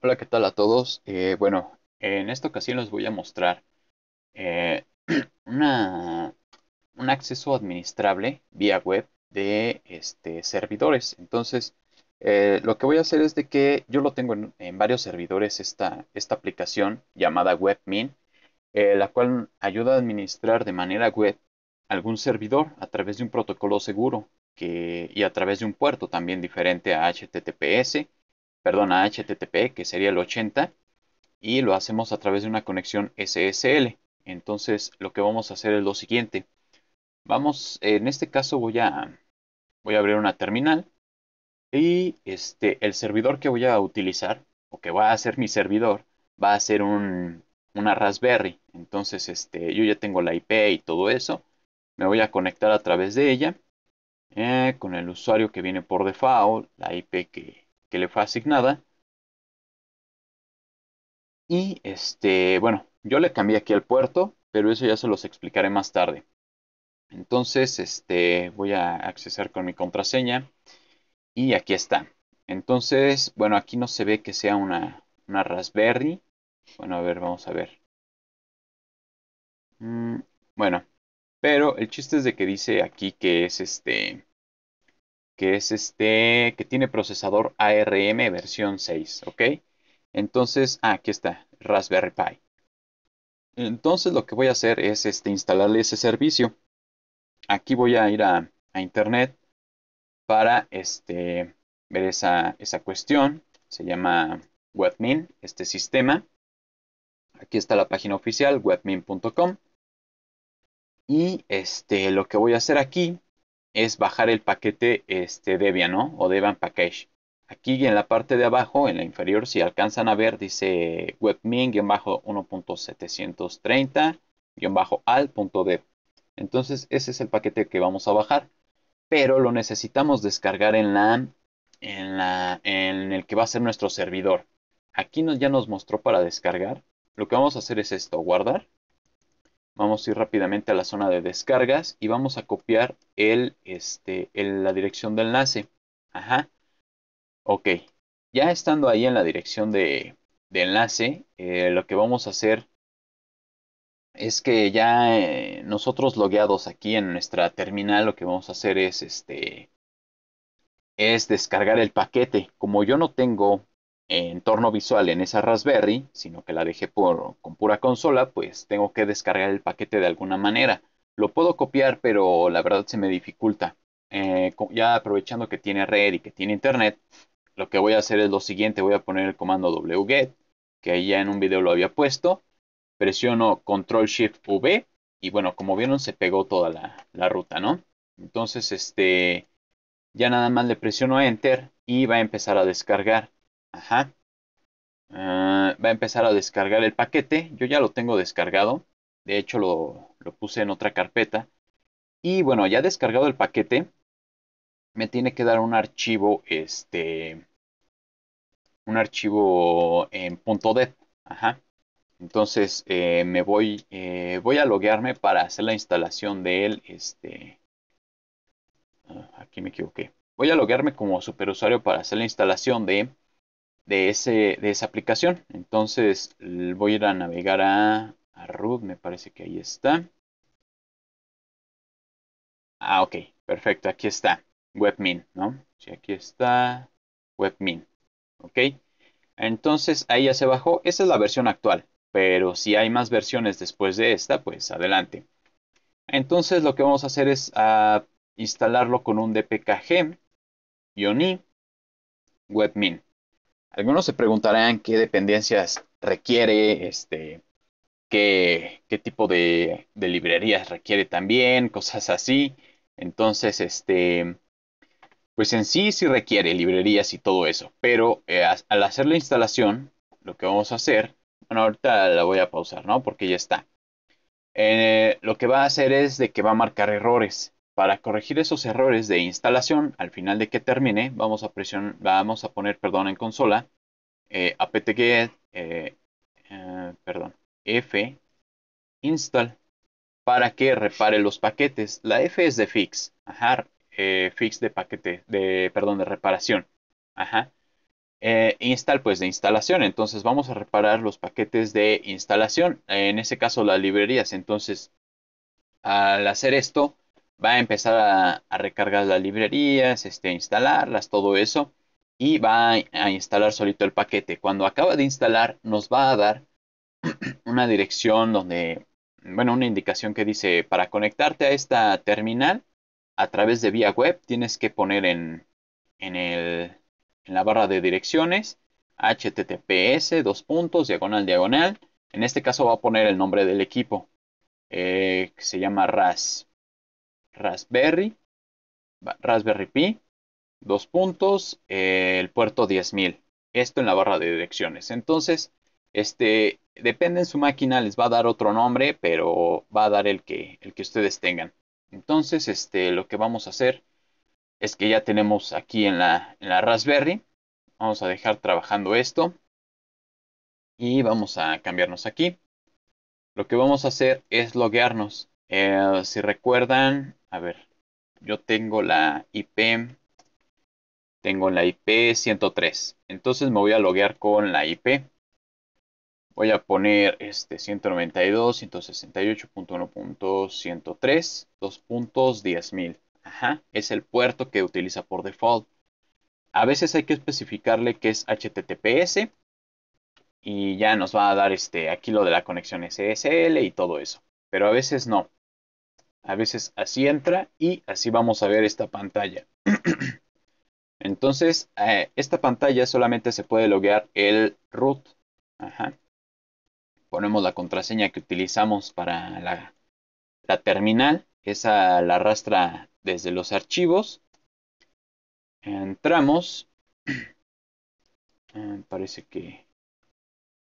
Hola, ¿qué tal a todos? Eh, bueno, en esta ocasión les voy a mostrar eh, un acceso administrable vía web de este, servidores. Entonces, eh, lo que voy a hacer es de que yo lo tengo en, varios servidores esta, esta, aplicación llamada WebMin, la cual ayuda a administrar de manera web algún servidor a través de un protocolo seguro que, y a través de un puerto también diferente a HTTPS perdón, a HTTP, que sería el 80, y lo hacemos a través de una conexión SSL. Entonces, lo que vamos a hacer es lo siguiente. Vamos, en este caso voy a, voy a abrir una terminal y este, el servidor que voy a utilizar, o que va a ser mi servidor, va a ser un, una Raspberry. Entonces, este, yo ya tengo la IP y todo eso. Me voy a conectar a través de ella. Eh, con el usuario que viene por default, la IP que, que le fue asignada. Y este, bueno, yo le cambié aquí al puerto, pero eso ya se los explicaré más tarde. Entonces, este, voy a accesar con mi contraseña y aquí está. Entonces, bueno, aquí no se ve que sea una, una Raspberry. Bueno, a ver, vamos a ver. Mm, bueno, pero el chiste es de que dice aquí que es este que es este, que tiene procesador ARM versión 6, ¿ok? Entonces, ah, aquí está, Raspberry Pi. Entonces lo que voy a hacer es este, instalarle ese servicio. Aquí voy a ir a, internet para este, ver esa, esa cuestión. Se llama webmin, este sistema. Aquí está la página oficial, webmin.com. Y este, lo que voy a hacer aquí es bajar el paquete este, Debian, O Debian Package. Aquí en la parte de abajo, en la inferior, si alcanzan a ver, dice webmin 1730 de Entonces, ese es el paquete que vamos a bajar, pero lo necesitamos descargar en la en, la, en el que va a ser nuestro servidor. Aquí nos, ya nos mostró para descargar. Lo que vamos a hacer es esto, guardar vamos a ir rápidamente a la zona de descargas y vamos a copiar el, este, la dirección de enlace. Ajá. Ok. Ya estando ahí en la dirección de, enlace, eh, lo que vamos a hacer es que ya eh, nosotros logueados aquí en nuestra terminal, lo que vamos a hacer es este es descargar el paquete. Como yo no tengo entorno visual en esa Raspberry, sino que la dejé por, con pura consola, pues tengo que descargar el paquete de alguna manera. Lo puedo copiar, pero la verdad se me dificulta. Eh, ya aprovechando que tiene red y que tiene internet, lo que voy a hacer es lo siguiente, voy a poner el comando wget, que ahí ya en un video lo había puesto, presiono control shift v y bueno, como vieron se pegó toda la, la ruta, ¿no? Entonces, este, ya nada más le presiono enter y va a empezar a descargar Ajá. Ah, va a empezar a descargar el paquete. Yo ya lo tengo descargado. De hecho, lo, lo puse en otra carpeta. Y bueno, ya descargado el paquete, me tiene que dar un archivo, este, un archivo en .dev. Ajá. Entonces eh, me voy, eh, voy a loguearme para hacer la instalación de él. Este, ah, aquí me equivoqué. Voy a loguearme como superusuario para hacer la instalación de de, esa aplicación. Entonces voy a ir a navegar a, root, me parece que ahí está. Ah, ok, perfecto, aquí está, webmin, ¿no? Sí, aquí está webmin, ok. Entonces ahí ya se bajó, esa es la versión actual, pero si hay más versiones después de esta, pues adelante. Entonces lo que vamos a hacer es ah, instalarlo con un dpkg yoni, webmin. Algunos se preguntarán qué dependencias requiere, este, qué, tipo de, librerías requiere también, cosas así. Entonces, este, pues en sí sí requiere librerías y todo eso, pero eh, al hacer la instalación, lo que vamos a hacer, bueno, ahorita la voy a pausar, ¿no? Porque ya está. Eh, lo que va a hacer es de que va a marcar errores. Para corregir esos errores de instalación, al final de que termine, vamos a, vamos a poner perdón, en consola eh, apt-get, eh, eh, perdón, f install para que repare los paquetes. La f es de fix, ajá, fix de paquete, de, perdón, de reparación, ajá. install pues de instalación, entonces vamos a reparar los paquetes de instalación, en ese caso las librerías, entonces al hacer esto va a empezar a, recargar las librerías, este, a instalarlas, todo eso, y va a, instalar solito el paquete. Cuando acaba de instalar, nos va a dar una dirección donde, bueno, una indicación que dice, para conectarte a esta terminal a través de vía web, tienes que poner en, el, en la barra de direcciones https, dos puntos, diagonal, diagonal. En este caso va a poner el nombre del equipo, eh, que se llama RAS. Raspberry, Raspberry Pi, dos puntos, el puerto 10000. Esto en la barra de direcciones. Entonces, este, depende en su máquina, les va a dar otro nombre, pero va a dar el que, el que ustedes tengan. Entonces, este, lo que vamos a hacer es que ya tenemos aquí en la, en la Raspberry. Vamos a dejar trabajando esto. Y vamos a cambiarnos aquí. Lo que vamos a hacer es loguearnos. Eh, si recuerdan, a ver, yo tengo la IP, tengo la IP 103. Entonces me voy a loguear con la IP. Voy a poner este Ajá, es el puerto que utiliza por default. A veces hay que especificarle que es HTTPS y ya nos va a dar este aquí lo de la conexión SSL y todo eso. Pero a veces no. A veces así entra y así vamos a ver esta pantalla. Entonces, eh, esta pantalla solamente se puede loguear el root. Ponemos la contraseña que utilizamos para la, terminal. Esa la arrastra desde los archivos. Entramos. Ah, parece que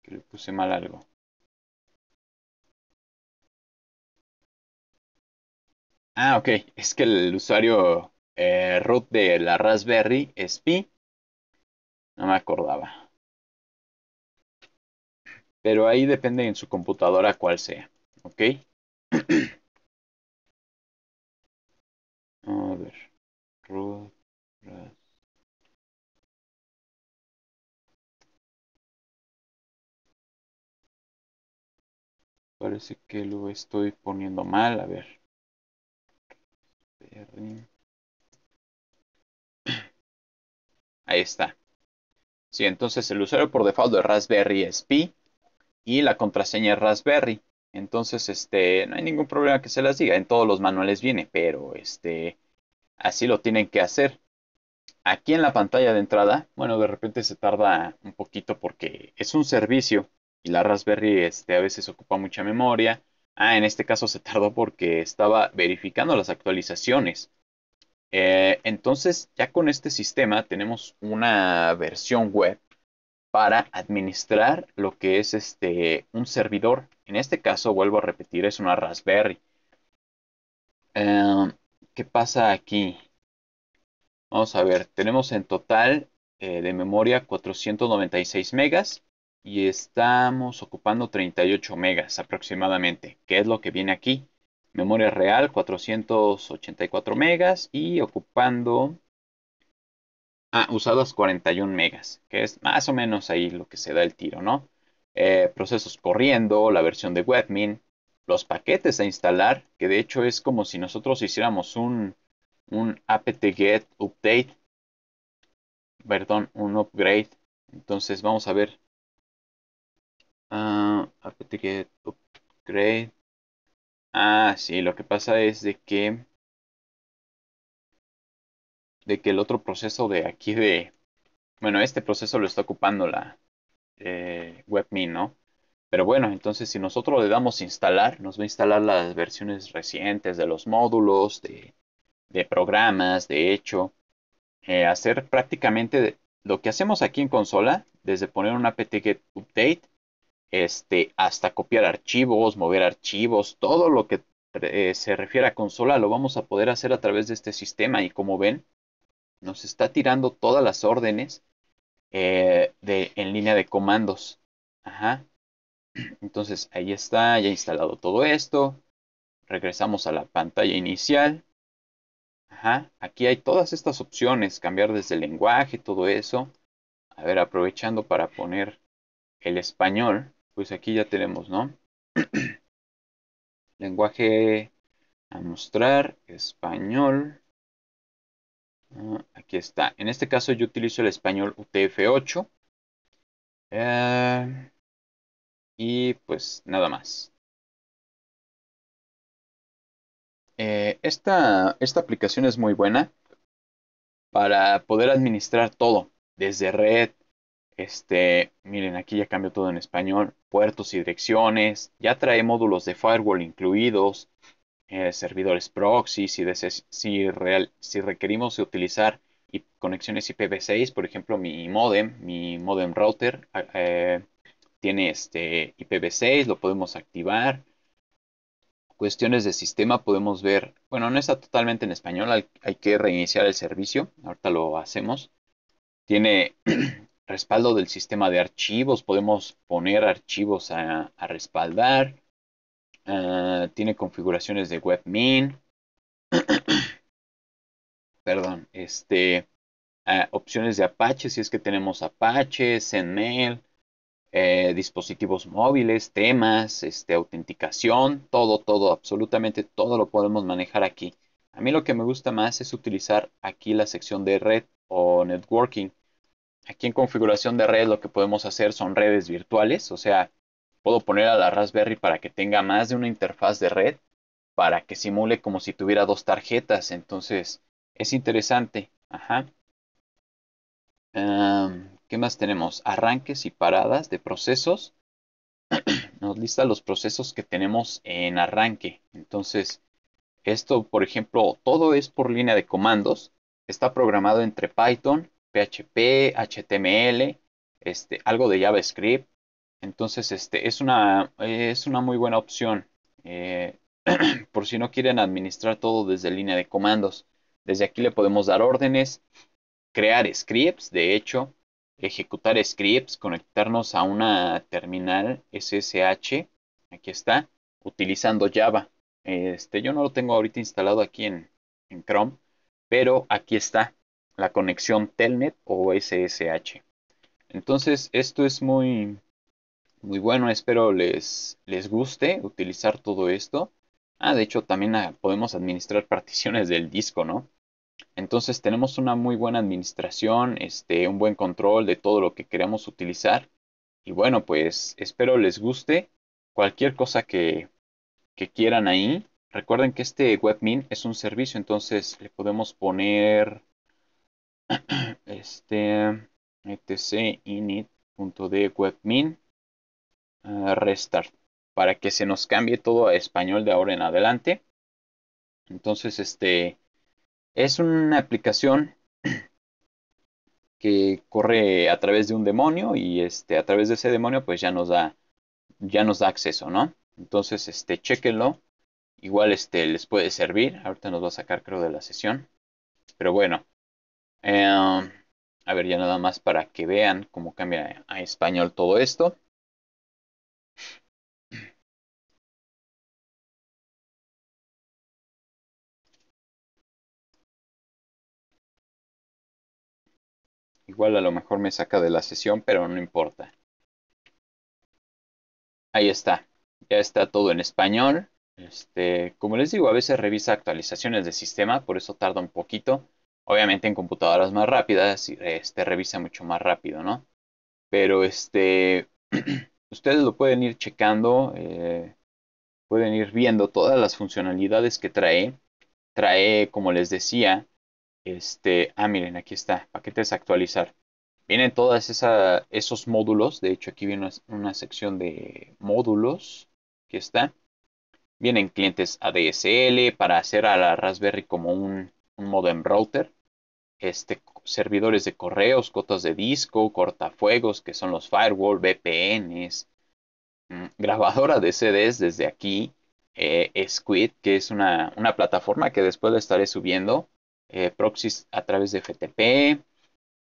le puse mal algo. Ah, ok. Es que el usuario eh, root de la Raspberry es Pi. No me acordaba. Pero ahí depende en su computadora cuál sea. Ok. A ver. Root. root. Parece que lo estoy poniendo mal. A ver. Ahí está. Sí, entonces el usuario por default de Raspberry es pi y la contraseña es Raspberry. Entonces, este, no hay ningún problema que se las diga. En todos los manuales viene, pero este, así lo tienen que hacer. Aquí en la pantalla de entrada, bueno, de repente se tarda un poquito porque es un servicio y la Raspberry este, a veces ocupa mucha memoria Ah, en este caso se tardó porque estaba verificando las actualizaciones. Eh, entonces, ya con este sistema tenemos una versión web para administrar lo que es este un servidor. En este caso, vuelvo a repetir, es una Raspberry. Em, ¿Qué pasa aquí? Vamos a ver, tenemos en total eh, de memoria 496 megas y estamos ocupando 38 megas aproximadamente, ¿Qué es lo que viene aquí. Memoria real 484 megas y ocupando ah, usadas 41 megas, que es más o menos ahí lo que se da el tiro, ¿no? Eh, procesos corriendo, la versión de Webmin, los paquetes a instalar, que de hecho es como si nosotros hiciéramos un, un apt-get update, perdón, un upgrade. Entonces vamos a ver apt get upgrade. Ah, sí, lo que pasa es de que de que el otro proceso de aquí de bueno, este proceso lo está ocupando la eh, WebMin, ¿no? Pero bueno, entonces si nosotros le damos instalar, nos va a instalar las versiones recientes de los módulos, de, programas, de hecho, eh, hacer prácticamente lo que hacemos aquí en consola, desde poner un apt update este, hasta copiar archivos, mover archivos, todo lo que eh, se refiere a consola lo vamos a poder hacer a través de este sistema y como ven, nos está tirando todas las órdenes eh, de, en línea de comandos. Ajá. Entonces ahí está, ya instalado todo esto. Regresamos a la pantalla inicial. Ajá. Aquí hay todas estas opciones, cambiar desde el lenguaje, todo eso. A ver, aprovechando para poner el español pues aquí ya tenemos, ¿no? Lenguaje a mostrar, español. Ah, aquí está. En este caso yo utilizo el español UTF-8. Ah, y pues nada más. Eh, esta aplicación es muy buena para poder administrar todo, desde red, este, miren, aquí ya cambió todo en español. Puertos y direcciones. Ya trae módulos de firewall incluidos. Eh, servidores proxy. Si, si, real si requerimos utilizar y conexiones IPv6, por ejemplo, mi modem, mi modem router eh, tiene este IPv6, lo podemos activar. Cuestiones de sistema podemos ver, bueno, no está totalmente en español, hay que reiniciar el servicio, ahorita lo hacemos. Tiene respaldo del sistema de archivos, podemos poner archivos a, respaldar, ah, tiene configuraciones de webmin, perdón, este, ah, opciones de Apache, si es que tenemos Apache, SendMail, eh, dispositivos móviles, temas, este, autenticación, todo, todo, absolutamente todo lo podemos manejar aquí. A mí lo que me gusta más es utilizar aquí la sección de red o networking Aquí en configuración de red lo que podemos hacer son redes virtuales, o sea, puedo poner a la Raspberry para que tenga más de una interfaz de red, para que simule como si tuviera dos tarjetas, entonces es interesante. Ajá. ¿Qué más tenemos? Arranques y paradas de procesos. Nos lista los procesos que tenemos en arranque. Entonces, esto, por ejemplo, todo es por línea de comandos. Está programado entre Python PHP, HTML, este, algo de JavaScript. Entonces, este, es una, es una muy buena opción. Eh, por si no quieren administrar todo desde línea de comandos. Desde aquí le podemos dar órdenes, crear scripts, de hecho, ejecutar scripts, conectarnos a una terminal SSH, aquí está, utilizando Java. Este, yo no lo tengo ahorita instalado aquí en, en Chrome, pero aquí está la conexión Telnet o SSH. Entonces, esto es muy, muy bueno. Espero les, les guste utilizar todo esto. Ah, de hecho, también ah, podemos administrar particiones del disco, ¿no? Entonces tenemos una muy buena administración, este, un buen control de todo lo que queremos utilizar. Y bueno, pues espero les guste. Cualquier cosa que, que quieran ahí. Recuerden que este WebMin es un servicio, entonces le podemos poner este etc init.dewebmin webmin ah, restart para que se nos cambie todo a español de ahora en adelante. Entonces, este es una aplicación que corre a través de un demonio y este a través de ese demonio pues ya nos da ya nos da acceso, ¿no? Entonces, este chequenlo. Igual este les puede servir. Ahorita nos va a sacar creo de la sesión. Pero bueno, eh, a ver, ya nada más para que vean cómo cambia a español todo esto. Igual a lo mejor me saca de la sesión, pero no importa. Ahí está. Ya está todo en español. Este, como les digo, a veces revisa actualizaciones de sistema, por eso tarda un poquito. Obviamente en computadoras más rápidas, este revisa mucho más rápido, ¿no? Pero este, ustedes lo pueden ir checando, eh, pueden ir viendo todas las funcionalidades que trae. Trae, como les decía, este, ah, miren, aquí está, paquetes actualizar. Vienen todos esos módulos, de hecho aquí viene una, sección de módulos, que está. Vienen clientes ADSL para hacer a la Raspberry como un, un modem router este, servidores de correos, cotas de disco, cortafuegos, que son los firewall, VPNs, mm, grabadora de CDs desde aquí, eh, Squid, que es una, plataforma que después la estaré subiendo, eh, proxies a través de FTP,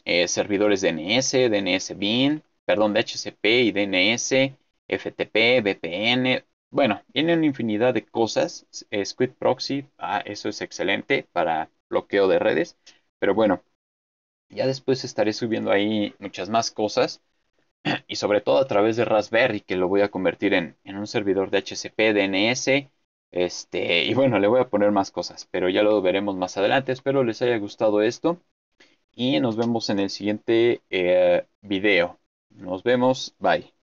eh, servidores DNS, DNS BIN, perdón, de HCP y DNS, FTP, VPN, bueno, tiene una infinidad de cosas. Squid Proxy, ah, eso es excelente para bloqueo de redes. Pero bueno, ya después estaré subiendo ahí muchas más cosas y sobre todo a través de Raspberry que lo voy a convertir en, un servidor de HCP, DNS, este, y bueno, le voy a poner más cosas, pero ya lo veremos más adelante. Espero les haya gustado esto y nos vemos en el siguiente eh, video. Nos vemos, bye.